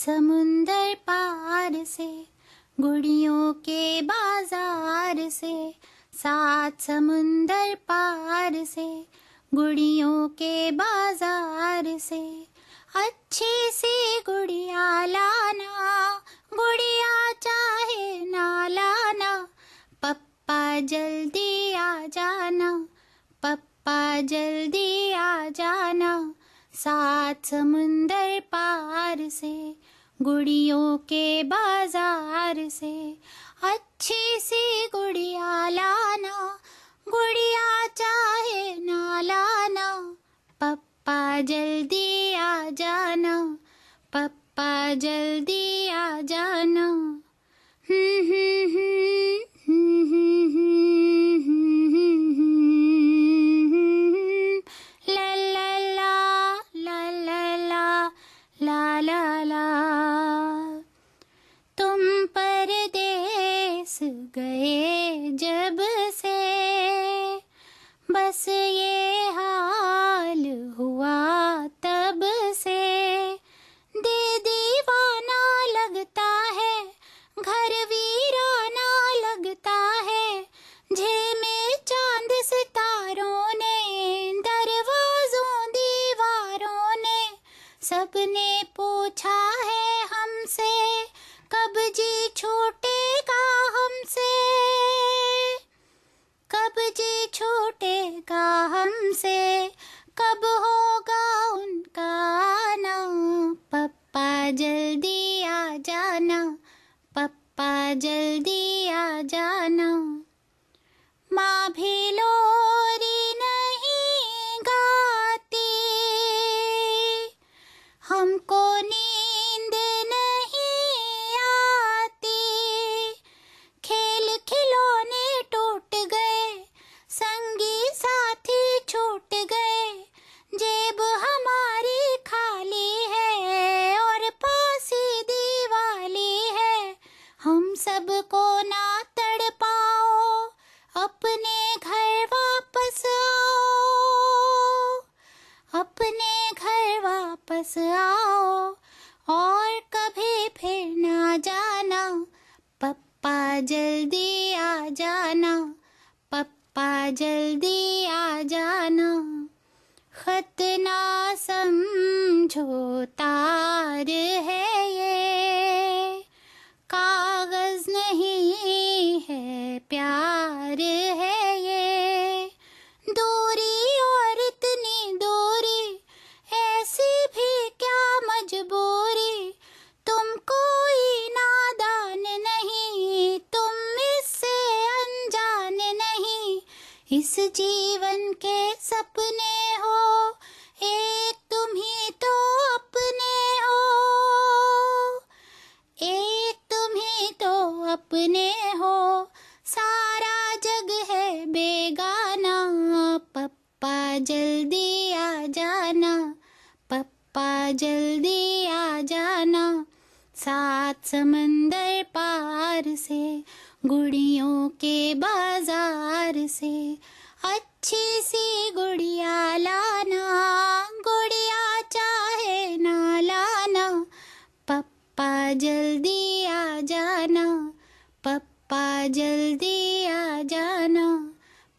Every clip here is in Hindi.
समुंदर पार से गुड़ियों के बाजार से सात समुंदर पार से गुड़ियों के बाजार से अच्छी सी गुड़िया लाना गुड़िया चाहे ना लाना पप्पा जल्दी आ जाना पप्पा जल्दी आ जाना सात समुंदर पार से गुड़ियों के बाजार से अच्छी सी गुड़िया लाना गुड़िया चाहे ना लाना पप्पा जल्दी आ जाना पप्पा जल्दी आ जाना गए जब से बस ये हाल हुआ तब से दे दीवाना लगता है घर वीराना लगता है झेमे चांद सितारों ने दरवाजों दीवारों ने सबने पूछा है हमसे कब जी छोटे हमसे कब जी छूटेगा हमसे कब होगा उनका आना पप्पा जल्दी आ जाना पप्पा जल्दी आ जाना माँ भी सबको ना तड़ पाओ अपने घर वापस आओ अपने घर वापस आओ और कभी फिर ना जाना पप्पा जल्दी आ जाना पप्पा जल्दी आ जाना खतना समझो प्यार है ये दूरी और इतनी दूरी ऐसी भी क्या मजबूरी तुम कोई नादान नहीं तुम इससे अनजान नहीं इस जीवन के सपने हो एक तुम ही जल्दी आ जाना पप्पा जल्दी आ जाना सात समंदर पार से गुड़ियों के बाजार से अच्छी सी गुड़िया लाना गुड़िया चाहे ना लाना पप्पा जल्दी आ जाना पप्पा जल्दी आ जाना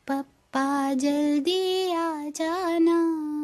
पप्पा जल्दी जाना